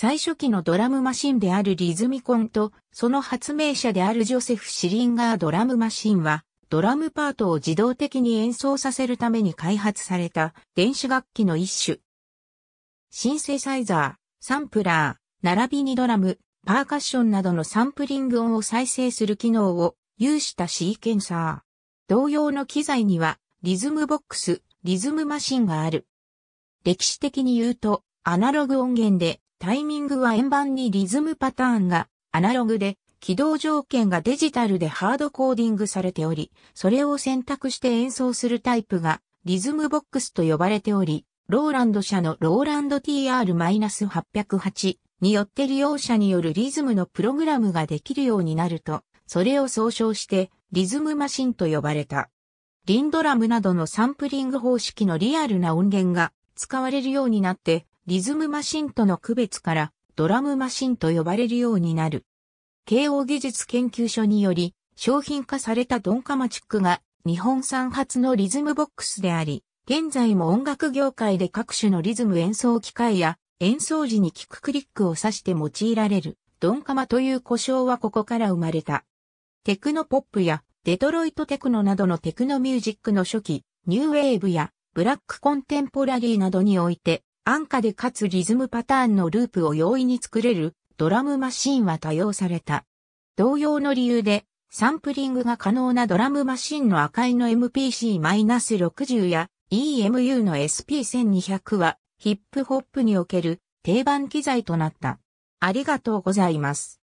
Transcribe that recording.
最初期のドラムマシンであるリズミコンと、その発明者であるジョセフ・シリンガードラムマシンは、ドラムパートを自動的に演奏させるために開発された電子楽器の一種。シンセサイザー、サンプラー、並びにドラム、パーカッションなどのサンプリング音を再生する機能を有したシーケンサー。同様の機材には、リズムボックス、リズムマシンがある。歴史的に言うと、アナログ音源でタイミングは円盤にリズムパターンがアナログで、起動条件がデジタルでハードコーディングされており、それを選択して演奏するタイプがリズムボックスと呼ばれており、ローランド社のローランド TR-808 によって利用者によるリズムのプログラムができるようになると、それを総称してリズムマシンと呼ばれた。リンドラムなどのサンプリング方式のリアルな音源が使われるようになって、リズムマシンとの区別からドラムマシンと呼ばれるようになる。慶応技術研究所により商品化されたドンカマチックが日本産発のリズムボックスであり、現在も音楽業界で各種のリズム演奏機械や演奏時にキッククリックを指して用いられるドンカマという呼称はここから生まれた。テクノポップやデトロイトテクノなどのテクノミュージックの初期、ニューウェーブやブラックコンテンポラリーなどにおいて安価でかつリズムパターンのループを容易に作れるドラムマシンは多用された。同様の理由で、サンプリングが可能なドラムマシンの赤いの MPC-60 や EMU の SP1200 はヒップホップにおける定番機材となった。ありがとうございます。